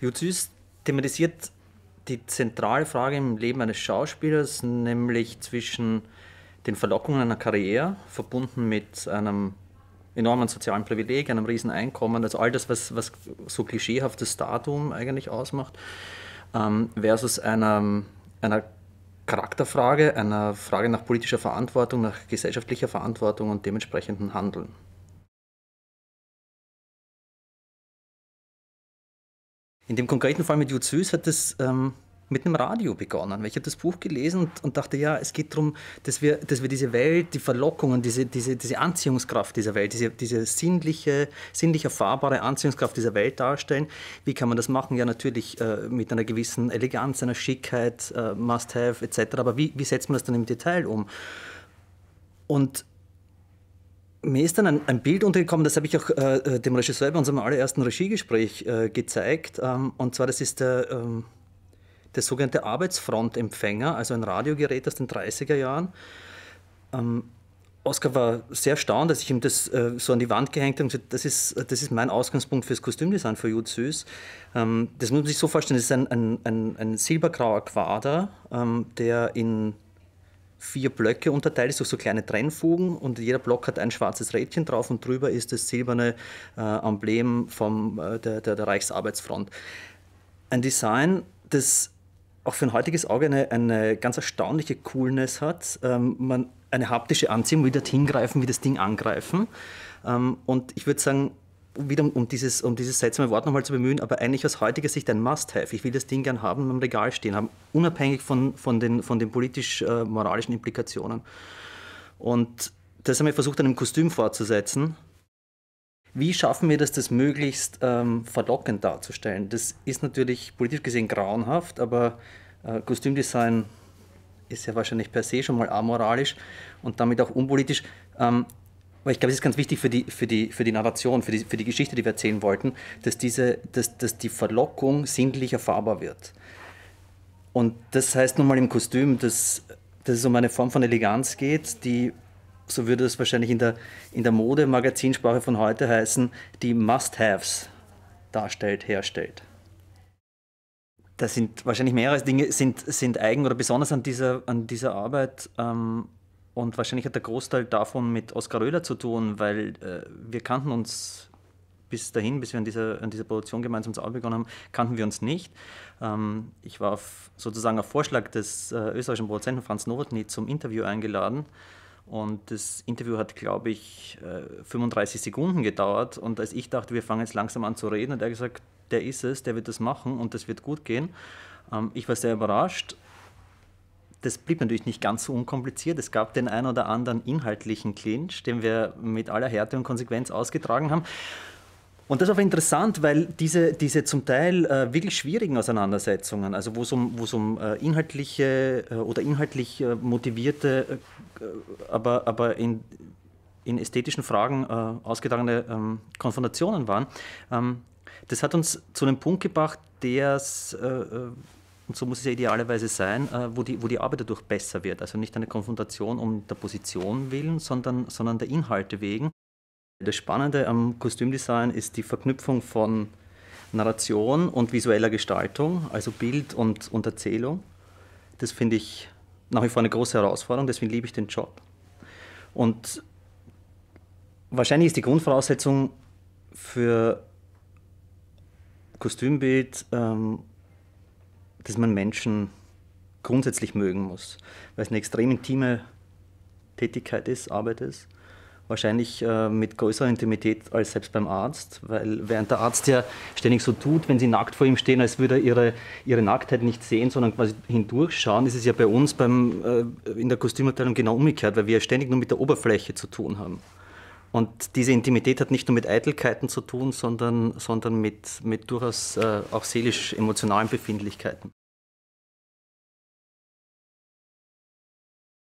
Juzis thematisiert die zentrale Frage im Leben eines Schauspielers, nämlich zwischen den Verlockungen einer Karriere, verbunden mit einem enormen sozialen Privileg, einem riesen Einkommen, also all das, was, was so klischeehaftes Datum eigentlich ausmacht, ähm, versus einer, einer Charakterfrage, einer Frage nach politischer Verantwortung, nach gesellschaftlicher Verantwortung und dementsprechendem Handeln. In dem konkreten Fall mit Jude Süß hat es ähm, mit einem Radio begonnen. Ich habe das Buch gelesen und, und, dachte, ja, es geht darum, dass wir, dass wir diese Welt, die Verlockungen, diese, diese, diese Anziehungskraft dieser Welt, diese, diese sinnliche, sinnlich erfahrbare Anziehungskraft dieser Welt darstellen. Wie kann man das machen? Ja, natürlich äh, mit einer gewissen Eleganz, einer Schickheit, äh, Must-Have etc. Aber wie, wie setzt man das dann im Detail um? Und mir ist dann ein, ein Bild untergekommen, das habe ich auch äh, äh, dem Regisseur bei unserem allerersten Regiegespräch äh, gezeigt. Ähm, und zwar, das ist der, ähm, der sogenannte Arbeitsfrontempfänger, also ein Radiogerät aus den 30er Jahren. Ähm, Oskar war sehr erstaunt, dass ich ihm das äh, so an die Wand gehängt habe und gesagt, das ist, das ist mein Ausgangspunkt fürs Kostümdesign für Jude Süß. Ähm, das muss man sich so vorstellen, das ist ein, ein, ein, ein silbergrauer Quader, ähm, der in vier Blöcke unterteilt ist durch so kleine Trennfugen und jeder Block hat ein schwarzes Rädchen drauf und drüber ist das silberne äh, Emblem vom, äh, der, der, der, Reichsarbeitsfront. Ein Design, das auch für ein heutiges Auge eine, eine ganz erstaunliche Coolness hat. Ähm, man, eine haptische Anziehung, wie dort hingreifen, wie das Ding angreifen. Ähm, und ich würde sagen, wieder um dieses, um dieses seltsame Wort nochmal zu bemühen, aber eigentlich aus heutiger Sicht ein Must-Have. Ich will das Ding gern haben im Regal stehen haben, unabhängig von, von den, von den politisch-moralischen äh, Implikationen. Und das haben wir versucht, an einem Kostüm fortzusetzen. Wie schaffen wir das, das möglichst ähm, verlockend darzustellen? Das ist natürlich politisch gesehen grauenhaft, aber äh, Kostümdesign ist ja wahrscheinlich per se schon mal amoralisch und damit auch unpolitisch. Ähm, aber ich glaube, es ist ganz wichtig für die, für die, für die Narration, für die, für die Geschichte, die wir erzählen wollten, dass, diese, dass, dass die Verlockung sinnlich erfahrbar wird. Und das heißt nun mal im Kostüm, dass, dass es um eine Form von Eleganz geht, die, so würde es wahrscheinlich in der, in der Modemagazinsprache von heute heißen, die Must-Haves darstellt, herstellt. Da sind wahrscheinlich mehrere Dinge, sind, sind eigen oder besonders an dieser, an dieser Arbeit ähm, und wahrscheinlich hat der Großteil davon mit Oskar Röhler zu tun, weil äh, wir kannten uns bis dahin, bis wir an dieser, an dieser Produktion gemeinsam zu arbeiten begonnen haben, kannten wir uns nicht. Ähm, ich war auf, sozusagen auf Vorschlag des äh, österreichischen Produzenten Franz Nowotny zum Interview eingeladen. Und das Interview hat, glaube ich, äh, 35 Sekunden gedauert. Und als ich dachte, wir fangen jetzt langsam an zu reden, hat er gesagt, der ist es, der wird das machen und das wird gut gehen. Ähm, ich war sehr überrascht das blieb natürlich nicht ganz so unkompliziert. Es gab den einen oder anderen inhaltlichen Clinch, den wir mit aller Härte und Konsequenz ausgetragen haben. Und das ist auch interessant, weil diese, diese zum Teil äh, wirklich schwierigen Auseinandersetzungen, also wo es um, wo's um äh, inhaltliche äh, oder inhaltlich äh, motivierte, äh, äh, aber, aber in, in ästhetischen Fragen ausgetragene ähm, Konfrontationen waren, ähm, das hat uns zu einem Punkt gebracht, der es und so muss es ja idealerweise sein, äh, wo, die, wo die Arbeit dadurch besser wird. Also nicht eine Konfrontation um der Position willen, sondern, sondern der Inhalte wegen. Das Spannende am Kostümdesign ist die Verknüpfung von Narration und visueller Gestaltung, also Bild und, und Erzählung. Das finde ich nach wie vor eine große Herausforderung, deswegen liebe ich den Job. Und wahrscheinlich ist die Grundvoraussetzung für Kostümbild ähm, dass man Menschen grundsätzlich mögen muss, weil es eine extrem intime Tätigkeit ist, Arbeit ist. Wahrscheinlich äh, mit größerer Intimität als selbst beim Arzt, weil während der Arzt ja ständig so tut, wenn sie nackt vor ihm stehen, als würde er ihre, ihre Nacktheit nicht sehen, sondern quasi hindurchschauen, ist es ja bei uns beim, äh, in der Kostümabteilung genau umgekehrt, weil wir ja ständig nur mit der Oberfläche zu tun haben. Und diese Intimität hat nicht nur mit Eitelkeiten zu tun, sondern, sondern mit, mit durchaus äh, auch seelisch-emotionalen Befindlichkeiten.